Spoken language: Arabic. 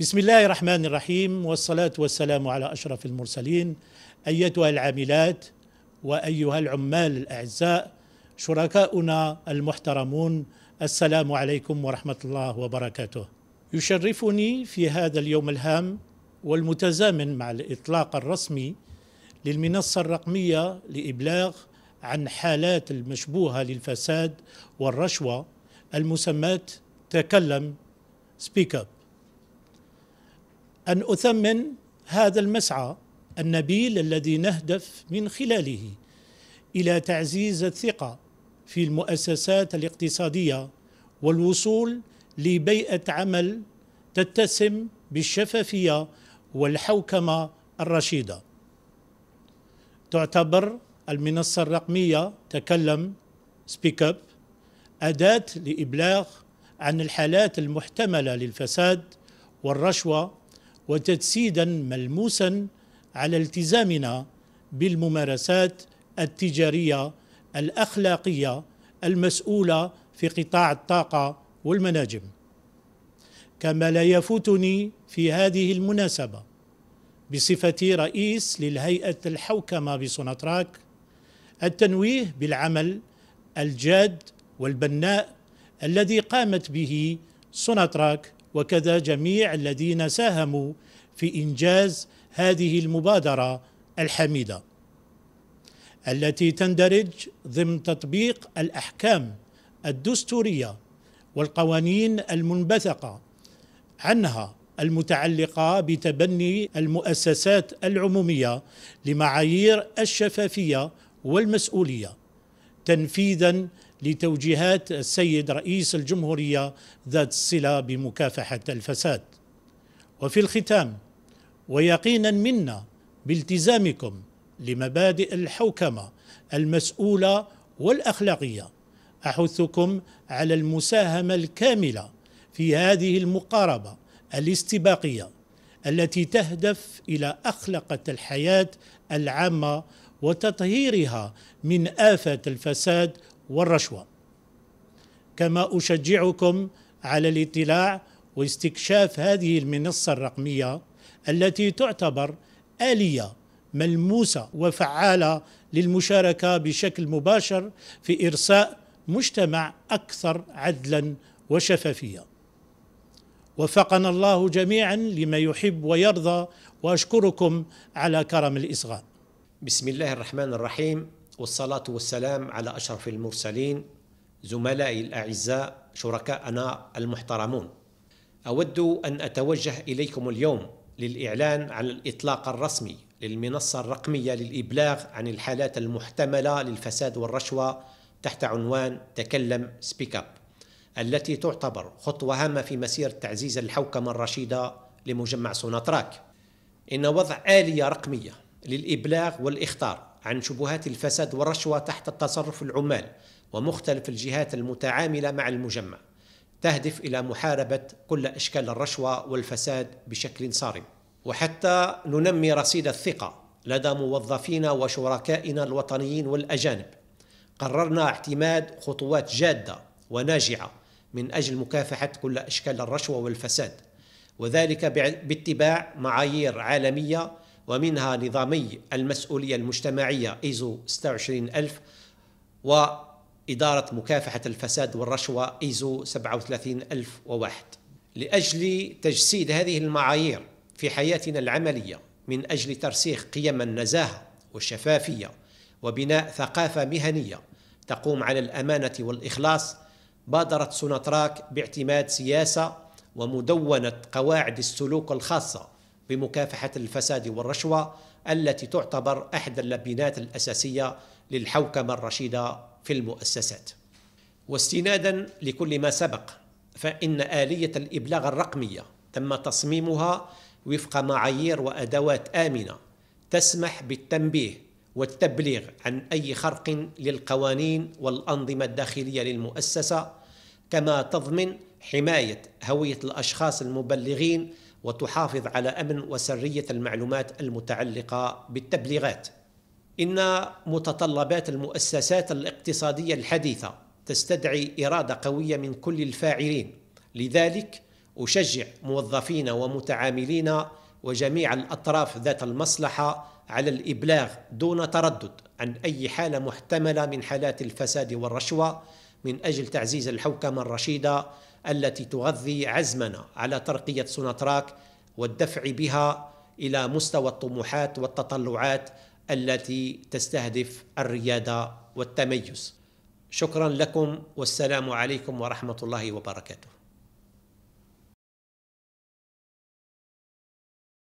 بسم الله الرحمن الرحيم والصلاة والسلام على أشرف المرسلين أيتها العاملات وأيها العمال الأعزاء شركاؤنا المحترمون السلام عليكم ورحمة الله وبركاته يشرفني في هذا اليوم الهام والمتزامن مع الإطلاق الرسمي للمنصة الرقمية لإبلاغ عن حالات المشبوهة للفساد والرشوة المسمات تكلم سبيك اب ان اثمن هذا المسعى النبيل الذي نهدف من خلاله الى تعزيز الثقه في المؤسسات الاقتصاديه والوصول لبيئه عمل تتسم بالشفافيه والحوكمه الرشيده تعتبر المنصه الرقميه تكلم سبيك اب اداه لابلاغ عن الحالات المحتمله للفساد والرشوه وتجسيدا ملموسا على التزامنا بالممارسات التجاريه الاخلاقيه المسؤوله في قطاع الطاقه والمناجم كما لا يفوتني في هذه المناسبه بصفتي رئيس للهيئه الحوكمه بسوناتراك التنويه بالعمل الجاد والبناء الذي قامت به سوناتراك وكذا جميع الذين ساهموا في انجاز هذه المبادره الحميده التي تندرج ضمن تطبيق الاحكام الدستوريه والقوانين المنبثقه عنها المتعلقه بتبني المؤسسات العموميه لمعايير الشفافيه والمسؤوليه تنفيذا لتوجيهات السيد رئيس الجمهورية ذات الصلة بمكافحة الفساد وفي الختام ويقينا منا بالتزامكم لمبادئ الحوكمة المسؤولة والأخلاقية أحثكم على المساهمة الكاملة في هذه المقاربة الاستباقية التي تهدف إلى أخلقة الحياة العامة وتطهيرها من آفة الفساد والرشوه كما اشجعكم على الاطلاع واستكشاف هذه المنصه الرقميه التي تعتبر اليه ملموسه وفعاله للمشاركه بشكل مباشر في ارساء مجتمع اكثر عدلا وشفافيه وفقنا الله جميعا لما يحب ويرضى واشكركم على كرم الاصغاء بسم الله الرحمن الرحيم والصلاة والسلام على أشرف المرسلين زملائي الأعزاء شركاءنا المحترمون أود أن أتوجه إليكم اليوم للإعلان عن الإطلاق الرسمي للمنصة الرقمية للإبلاغ عن الحالات المحتملة للفساد والرشوة تحت عنوان تكلم سبيك اب التي تعتبر خطوة هامة في مسيرة تعزيز الحوكمة الرشيدة لمجمع سوناتراك إن وضع آلية رقمية للإبلاغ والإخطار عن شبهات الفساد والرشوة تحت تصرف العمال ومختلف الجهات المتعاملة مع المجمع تهدف إلى محاربة كل أشكال الرشوة والفساد بشكل صارم وحتى ننمي رصيد الثقة لدى موظفينا وشركائنا الوطنيين والأجانب قررنا اعتماد خطوات جادة وناجعة من أجل مكافحة كل أشكال الرشوة والفساد وذلك باتباع معايير عالمية ومنها نظامي المسؤولية المجتمعية إيزو 26000 وإدارة مكافحة الفساد والرشوة إيزو 37001 لأجل تجسيد هذه المعايير في حياتنا العملية من أجل ترسيخ قيم النزاهة والشفافية وبناء ثقافة مهنية تقوم على الأمانة والإخلاص بادرت سوناتراك باعتماد سياسة ومدونة قواعد السلوك الخاصة بمكافحة الفساد والرشوة التي تعتبر أحد اللبنات الأساسية للحوكمة الرشيدة في المؤسسات واستنادا لكل ما سبق فإن آلية الإبلاغ الرقمية تم تصميمها وفق معايير وأدوات آمنة تسمح بالتنبيه والتبليغ عن أي خرق للقوانين والأنظمة الداخلية للمؤسسة كما تضمن حماية هوية الأشخاص المبلغين وتحافظ على امن وسريه المعلومات المتعلقه بالتبليغات ان متطلبات المؤسسات الاقتصاديه الحديثه تستدعي اراده قويه من كل الفاعلين لذلك اشجع موظفينا ومتعاملينا وجميع الاطراف ذات المصلحه على الابلاغ دون تردد عن اي حاله محتمله من حالات الفساد والرشوه من أجل تعزيز الحوكمة الرشيدة التي تغذي عزمنا على ترقية سوناتراك والدفع بها إلى مستوى الطموحات والتطلعات التي تستهدف الريادة والتميز شكرا لكم والسلام عليكم ورحمة الله وبركاته